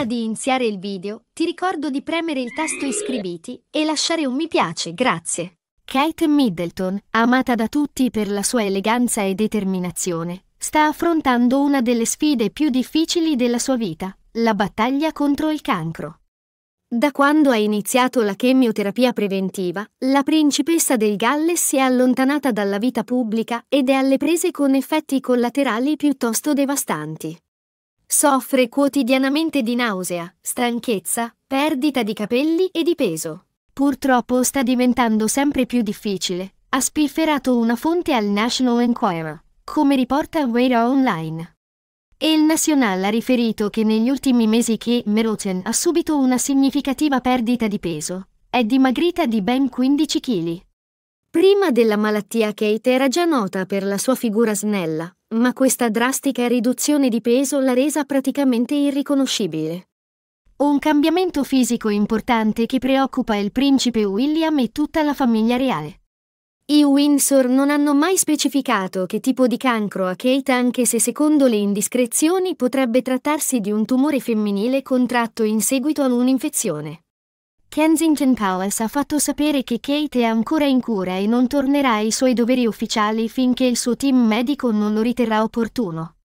Prima di iniziare il video, ti ricordo di premere il tasto iscriviti e lasciare un mi piace, grazie. Kate Middleton, amata da tutti per la sua eleganza e determinazione, sta affrontando una delle sfide più difficili della sua vita, la battaglia contro il cancro. Da quando ha iniziato la chemioterapia preventiva, la principessa del Galles si è allontanata dalla vita pubblica ed è alle prese con effetti collaterali piuttosto devastanti. Soffre quotidianamente di nausea, stanchezza, perdita di capelli e di peso. Purtroppo sta diventando sempre più difficile. Ha spifferato una fonte al National Enquirer, come riporta Weira Online. E il National ha riferito che negli ultimi mesi che Meroten ha subito una significativa perdita di peso. È dimagrita di ben 15 kg. Prima della malattia Kate era già nota per la sua figura snella, ma questa drastica riduzione di peso l'ha resa praticamente irriconoscibile. Un cambiamento fisico importante che preoccupa il principe William e tutta la famiglia reale. I Windsor non hanno mai specificato che tipo di cancro ha Kate anche se secondo le indiscrezioni potrebbe trattarsi di un tumore femminile contratto in seguito ad un'infezione. Kensington Palace ha fatto sapere che Kate è ancora in cura e non tornerà ai suoi doveri ufficiali finché il suo team medico non lo riterrà opportuno.